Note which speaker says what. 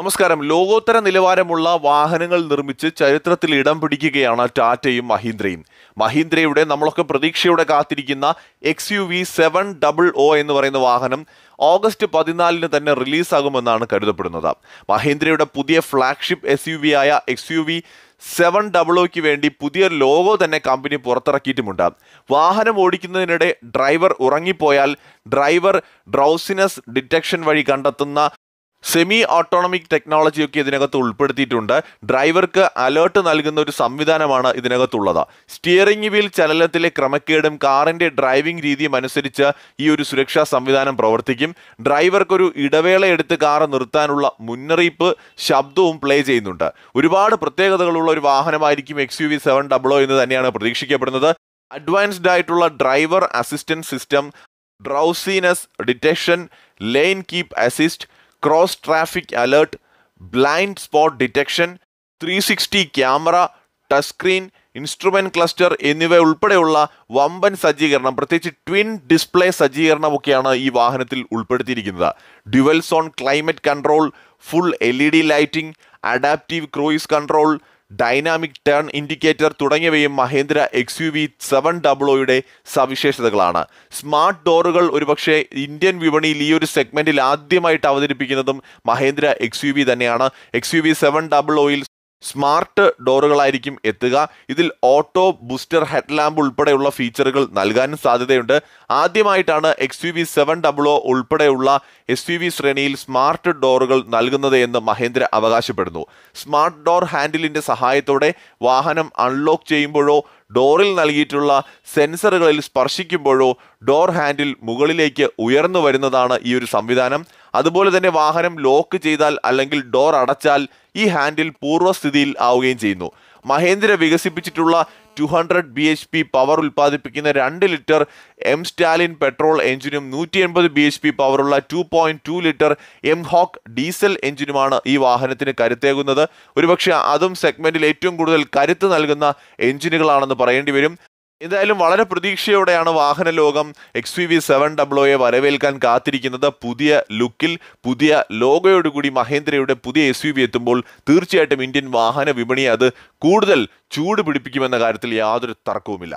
Speaker 1: നമസ്കാരം ലോകോത്തര നിലവാരമുള്ള വാഹനങ്ങൾ നിർമ്മിച്ച് ചരിത്രത്തിൽ ഇടം പിടിക്കുകയാണ് ടാറ്റയും മഹീന്ദ്രയും മഹീന്ദ്രയുടെ നമ്മളൊക്കെ പ്രതീക്ഷയോടെ കാത്തിരിക്കുന്ന X U V seven double O എന്ന് പറയുന്ന വാഹനം ഓഗസ്റ്റ് പതിനാലിന് തന്നെ റിലീസാകുമെന്നാണ് കരുതപ്പെടുന്നത് മഹീന്ദ്രയുടെ പുതിയ ഫ്ലാഗ്ഷിപ്പ് എസ് യു വി ആയ X U V seven double ഒക്ക് വേണ്ടി പുതിയ ലോഗോ തന്നെ കമ്പനി പുറത്തിറക്കിയിട്ടുമുണ്ട് വാഹനം ഓടിക്കുന്നതിനിടെ ഡ്രൈവർ ഉറങ്ങിപ്പോയാൽ ഡ്രൈവർ ഡ്രൗസിനസ് ഡിറ്റക്ഷൻ വഴി കണ്ടെത്തുന്ന സെമി ഓട്ടോണമിക് ടെക്നോളജിയൊക്കെ ഇതിനകത്ത് ഉൾപ്പെടുത്തിയിട്ടുണ്ട് ഡ്രൈവർക്ക് അലേർട്ട് നൽകുന്ന ഒരു സംവിധാനമാണ് ഇതിനകത്തുള്ളത് സ്റ്റിയറിംഗ് വീൽ ചലനത്തിലെ ക്രമക്കേടും കാറിൻ്റെ ഡ്രൈവിംഗ് രീതിയും അനുസരിച്ച് ഈ ഒരു സുരക്ഷാ സംവിധാനം പ്രവർത്തിക്കും ഡ്രൈവർക്കൊരു ഇടവേള എടുത്ത് കാർ നിർത്താനുള്ള മുന്നറിയിപ്പ് ശബ്ദവും പ്ലേ ചെയ്യുന്നുണ്ട് ഒരുപാട് പ്രത്യേകതകളുള്ള ഒരു വാഹനമായിരിക്കും എക്സ് യു വി സെവൻ എന്ന് തന്നെയാണ് പ്രതീക്ഷിക്കപ്പെടുന്നത് അഡ്വാൻസ്ഡ് ആയിട്ടുള്ള driver assistance system drowsiness detection lane keep assist cross traffic alert blind spot detection three sixty camera touch screen instrument cluster എന്നിവ ഉൾപ്പെടെയുള്ള വമ്പൻ സജ്ജീകരണം പ്രത്യേകിച്ച് ട്വിൻ ഡിസ്പ്ലേ സജ്ജീകരണമൊക്കെയാണ് ഈ വാഹനത്തിൽ ഉൾപ്പെടുത്തിയിരിക്കുന്നത് dual zone climate control full L E D lighting adaptive cruise control dynamic turn indicator തുടങ്ങിയവയും Mahindra X U V seven ഡബ്ലോയുടെ സവിശേഷതകളാണ് സ്മാർട്ട് ഡോറുകൾ ഒരുപക്ഷെ ഇന്ത്യൻ വിപണിയിൽ ഈ ഒരു സെഗ്മെൻറ്റിൽ ആദ്യമായിട്ട് അവതരിപ്പിക്കുന്നതും മഹേന്ദ്ര എക്സ് യു വി തന്നെയാണ് X U V seven double smart ഡോറുകളായിരിക്കും എത്തുക ഇതിൽ ഓട്ടോ ബൂസ്റ്റർ ഹെഡ്ലാമ്പ് ഉൾപ്പെടെയുള്ള ഫീച്ചറുകൾ നൽകാനും സാധ്യതയുണ്ട് ആദ്യമായിട്ടാണ് X U V seven double O ഉൾപ്പെടെയുള്ള എസ് യു വി ശ്രേണിയിൽ സ്മാർട്ട് ഡോറുകൾ നൽകുന്നത് എന്ന് മഹേന്ദ്ര അവകാശപ്പെടുന്നു സ്മാർട്ട് ഡോർ ഹാൻഡിലിൻ്റെ സഹായത്തോടെ വാഹനം അൺലോക്ക് ചെയ്യുമ്പോഴോ ഡോറിൽ നൽകിയിട്ടുള്ള സെൻസറുകളിൽ സ്പർശിക്കുമ്പോഴോ ഡോർ ഹാൻഡിൽ മുകളിലേക്ക് ഉയർന്നു വരുന്നതാണ് ഈ ഒരു സംവിധാനം അതുപോലെ തന്നെ വാഹനം ലോക്ക് ചെയ്താൽ അല്ലെങ്കിൽ ഡോർ അടച്ചാൽ ഈ ഹാൻഡിൽ പൂർവ്വസ്ഥിതിയിൽ ആവുകയും ചെയ്യുന്നു മഹേന്ദ്ര വികസിപ്പിച്ചിട്ടുള്ള two hundred B H P power ഉൽപ്പാദിപ്പിക്കുന്ന രണ്ട് ലിറ്റർ എം സ്റ്റാലിൻ പെട്രോൾ എഞ്ചിനും നൂറ്റി എൺപത് ബി എച്ച് പി പവറുള്ള two point two litre M hawk diesel എഞ്ചിനുമാണ് ഈ വാഹനത്തിന് കരുത്തേകുന്നത് ഒരുപക്ഷെ അതും സെഗ്മെന്റിൽ ഏറ്റവും കൂടുതൽ കരുത്ത് നൽകുന്ന എഞ്ചിനുകളാണെന്ന് പറയേണ്ടി വരും എന്തായാലും വളരെ പ്രതീക്ഷയോടെയാണ് വാഹന ലോകം എക്സ് വി വി സെവൻ എ വരവേൽക്കാൻ കാത്തിരിക്കുന്നത് പുതിയ ലുക്കിൽ പുതിയ ലോഗോയോടുകൂടി മഹേന്ദ്രയുടെ പുതിയ എസ് വി വി എത്തുമ്പോൾ തീർച്ചയായിട്ടും ഇന്ത്യൻ വാഹന വിപണി അത് കൂടുതൽ ചൂട് പിടിപ്പിക്കുമെന്ന കാര്യത്തിൽ യാതൊരു തർക്കവുമില്ല